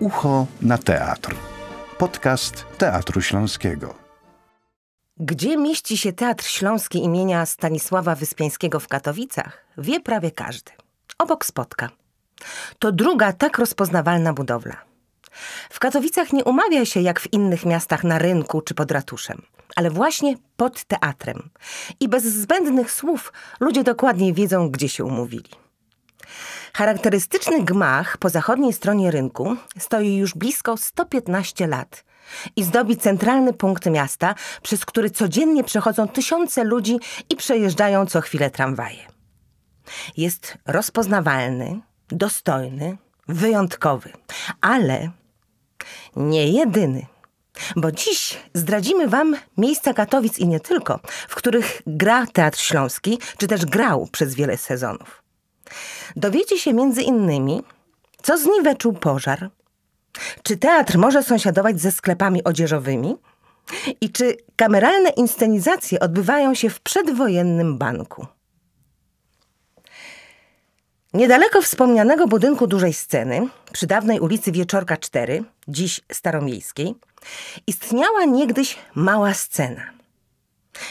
Ucho na teatr. Podcast Teatru Śląskiego. Gdzie mieści się Teatr Śląski imienia Stanisława Wyspiańskiego w Katowicach, wie prawie każdy. Obok Spotka. To druga tak rozpoznawalna budowla. W Katowicach nie umawia się jak w innych miastach na rynku czy pod ratuszem, ale właśnie pod teatrem. I bez zbędnych słów ludzie dokładnie wiedzą, gdzie się umówili. Charakterystyczny gmach po zachodniej stronie rynku stoi już blisko 115 lat i zdobi centralny punkt miasta, przez który codziennie przechodzą tysiące ludzi i przejeżdżają co chwilę tramwaje. Jest rozpoznawalny, dostojny, wyjątkowy, ale nie jedyny. Bo dziś zdradzimy Wam miejsca Katowic i nie tylko, w których gra Teatr Śląski, czy też grał przez wiele sezonów. Dowiecie się między innymi, co zniweczył pożar, czy teatr może sąsiadować ze sklepami odzieżowymi i czy kameralne inscenizacje odbywają się w przedwojennym banku. Niedaleko wspomnianego budynku dużej sceny, przy dawnej ulicy Wieczorka 4, dziś Staromiejskiej, istniała niegdyś mała scena.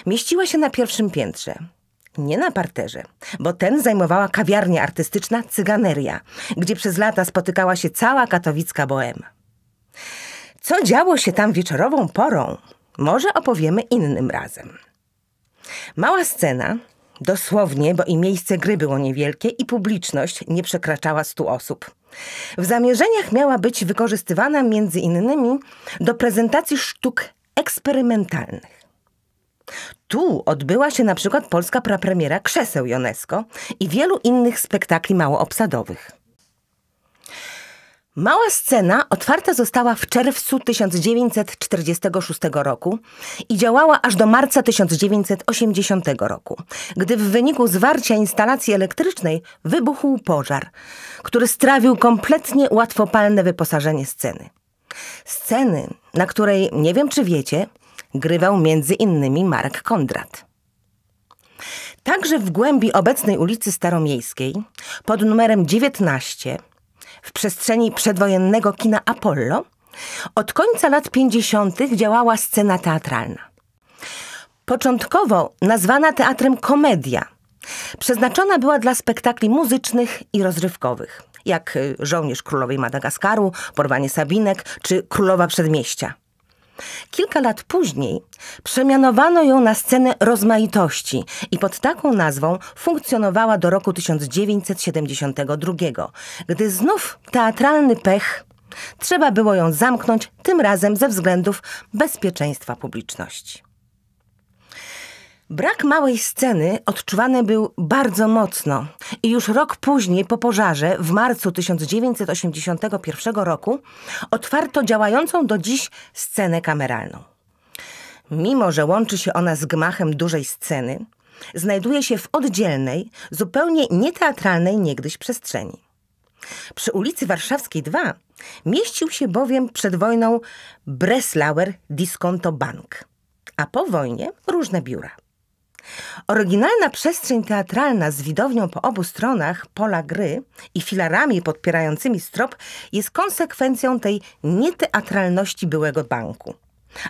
Mieściła się na pierwszym piętrze, nie na parterze, bo ten zajmowała kawiarnia artystyczna Cyganeria, gdzie przez lata spotykała się cała katowicka boem. Co działo się tam wieczorową porą, może opowiemy innym razem. Mała scena, dosłownie, bo i miejsce gry było niewielkie i publiczność nie przekraczała stu osób. W zamierzeniach miała być wykorzystywana między innymi do prezentacji sztuk eksperymentalnych. Tu odbyła się na przykład polska prapremiera Krzeseł Jonesko i wielu innych spektakli małoobsadowych. Mała scena otwarta została w czerwcu 1946 roku i działała aż do marca 1980 roku, gdy w wyniku zwarcia instalacji elektrycznej wybuchł pożar, który strawił kompletnie łatwopalne wyposażenie sceny. Sceny, na której, nie wiem czy wiecie, grywał między innymi Marek Kondrat. Także w głębi obecnej ulicy Staromiejskiej, pod numerem 19, w przestrzeni przedwojennego kina Apollo, od końca lat 50. działała scena teatralna. Początkowo nazwana teatrem komedia, przeznaczona była dla spektakli muzycznych i rozrywkowych, jak y, Żołnierz Królowej Madagaskaru, Porwanie Sabinek czy Królowa Przedmieścia. Kilka lat później przemianowano ją na scenę rozmaitości i pod taką nazwą funkcjonowała do roku 1972, gdy znów teatralny pech trzeba było ją zamknąć, tym razem ze względów bezpieczeństwa publiczności. Brak małej sceny odczuwany był bardzo mocno i już rok później po pożarze w marcu 1981 roku otwarto działającą do dziś scenę kameralną. Mimo, że łączy się ona z gmachem dużej sceny, znajduje się w oddzielnej, zupełnie nieteatralnej niegdyś przestrzeni. Przy ulicy Warszawskiej 2 mieścił się bowiem przed wojną Breslauer Diskonto Bank, a po wojnie różne biura. Oryginalna przestrzeń teatralna z widownią po obu stronach pola gry i filarami podpierającymi strop jest konsekwencją tej nieteatralności byłego banku.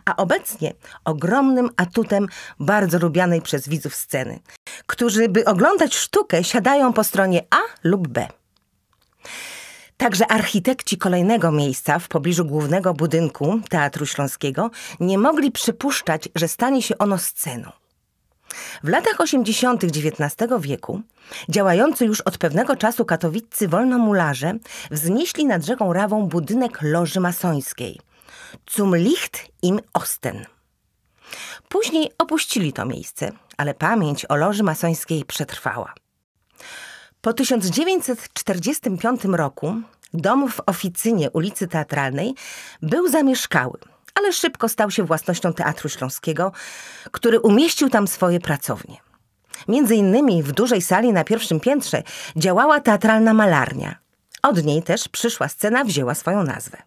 A obecnie ogromnym atutem bardzo lubianej przez widzów sceny, którzy, by oglądać sztukę, siadają po stronie A lub B. Także architekci kolejnego miejsca w pobliżu głównego budynku Teatru Śląskiego nie mogli przypuszczać, że stanie się ono sceną. W latach 80. XIX wieku działający już od pewnego czasu katowiccy wolnomularze wznieśli nad rzeką Rawą budynek loży masońskiej Zum Licht im Osten. Później opuścili to miejsce, ale pamięć o loży masońskiej przetrwała. Po 1945 roku dom w oficynie ulicy Teatralnej był zamieszkały – ale szybko stał się własnością Teatru Śląskiego, który umieścił tam swoje pracownie. Między innymi w dużej sali na pierwszym piętrze działała teatralna malarnia. Od niej też przyszła scena wzięła swoją nazwę.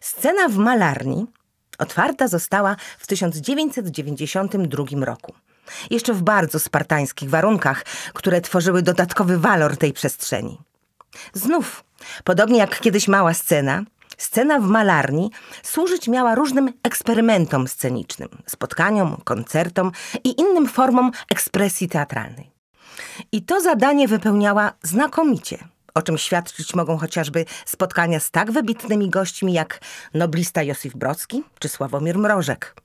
Scena w malarni otwarta została w 1992 roku. Jeszcze w bardzo spartańskich warunkach, które tworzyły dodatkowy walor tej przestrzeni. Znów, podobnie jak kiedyś mała scena, Scena w malarni służyć miała różnym eksperymentom scenicznym, spotkaniom, koncertom i innym formom ekspresji teatralnej. I to zadanie wypełniała znakomicie o czym świadczyć mogą chociażby spotkania z tak wybitnymi gośćmi jak noblista Josif Brocki czy Sławomir Mrożek.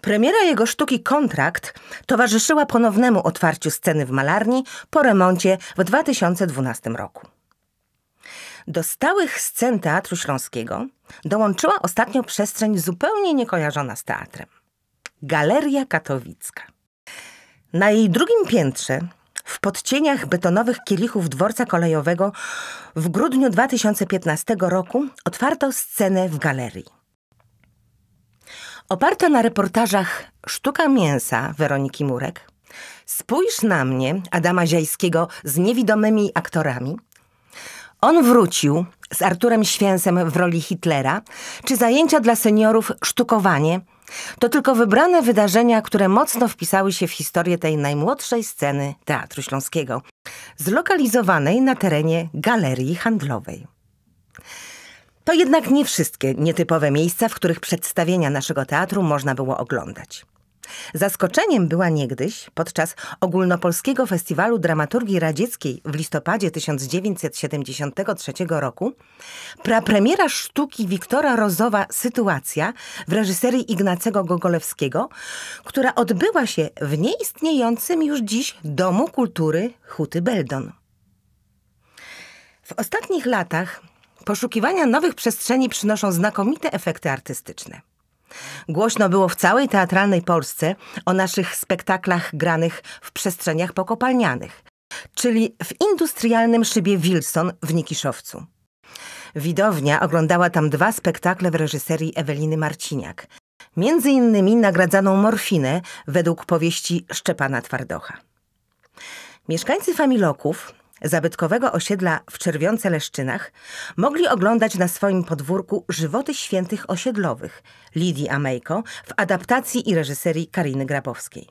Premiera jego sztuki Kontrakt towarzyszyła ponownemu otwarciu sceny w malarni po remoncie w 2012 roku. Do stałych scen Teatru Śląskiego dołączyła ostatnio przestrzeń zupełnie niekojarzona z teatrem. Galeria Katowicka. Na jej drugim piętrze, w podcieniach betonowych kielichów dworca kolejowego, w grudniu 2015 roku otwarto scenę w galerii. Oparta na reportażach Sztuka mięsa Weroniki Murek, Spójrz na mnie Adama Ziajskiego z niewidomymi aktorami on wrócił z Arturem Święsem w roli Hitlera, czy zajęcia dla seniorów sztukowanie to tylko wybrane wydarzenia, które mocno wpisały się w historię tej najmłodszej sceny Teatru Śląskiego, zlokalizowanej na terenie galerii handlowej. To jednak nie wszystkie nietypowe miejsca, w których przedstawienia naszego teatru można było oglądać. Zaskoczeniem była niegdyś podczas Ogólnopolskiego Festiwalu Dramaturgii Radzieckiej w listopadzie 1973 roku prapremiera sztuki Wiktora Rozowa Sytuacja w reżyserii Ignacego Gogolewskiego, która odbyła się w nieistniejącym już dziś Domu Kultury Huty Beldon. W ostatnich latach poszukiwania nowych przestrzeni przynoszą znakomite efekty artystyczne. Głośno było w całej teatralnej Polsce o naszych spektaklach granych w przestrzeniach pokopalnianych, czyli w industrialnym szybie Wilson w Nikiszowcu. Widownia oglądała tam dwa spektakle w reżyserii Eweliny Marciniak, między innymi nagradzaną morfinę według powieści Szczepana Twardocha. Mieszkańcy Familoków zabytkowego osiedla w Czerwionce-Leszczynach mogli oglądać na swoim podwórku żywoty świętych osiedlowych Lidii Amejko w adaptacji i reżyserii Kariny Grabowskiej.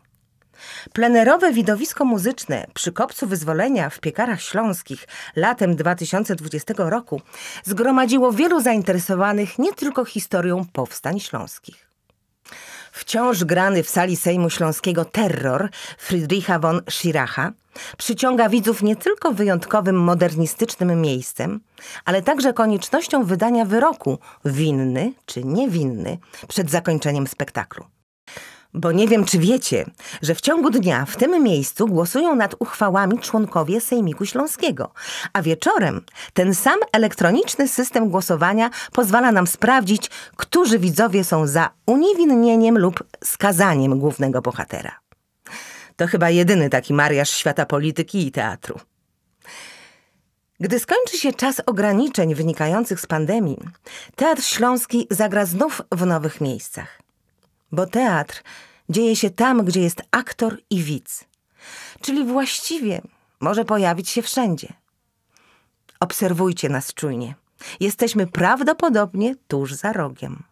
Plenerowe widowisko muzyczne przy Kopcu Wyzwolenia w Piekarach Śląskich latem 2020 roku zgromadziło wielu zainteresowanych nie tylko historią powstań śląskich. Wciąż grany w sali Sejmu Śląskiego terror Friedricha von Schiracha przyciąga widzów nie tylko wyjątkowym modernistycznym miejscem, ale także koniecznością wydania wyroku winny czy niewinny przed zakończeniem spektaklu. Bo nie wiem, czy wiecie, że w ciągu dnia w tym miejscu głosują nad uchwałami członkowie Sejmiku Śląskiego, a wieczorem ten sam elektroniczny system głosowania pozwala nam sprawdzić, którzy widzowie są za uniewinnieniem lub skazaniem głównego bohatera. To chyba jedyny taki mariaż świata polityki i teatru. Gdy skończy się czas ograniczeń wynikających z pandemii, Teatr Śląski zagra znów w nowych miejscach bo teatr dzieje się tam, gdzie jest aktor i widz. Czyli właściwie może pojawić się wszędzie. Obserwujcie nas czujnie. Jesteśmy prawdopodobnie tuż za rogiem.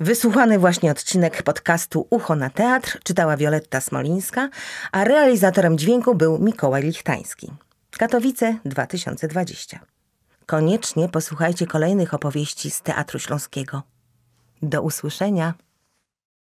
Wysłuchany właśnie odcinek podcastu Ucho na Teatr czytała Wioletta Smolińska, a realizatorem dźwięku był Mikołaj Lichtański. Katowice 2020. Koniecznie posłuchajcie kolejnych opowieści z Teatru Śląskiego. Do usłyszenia.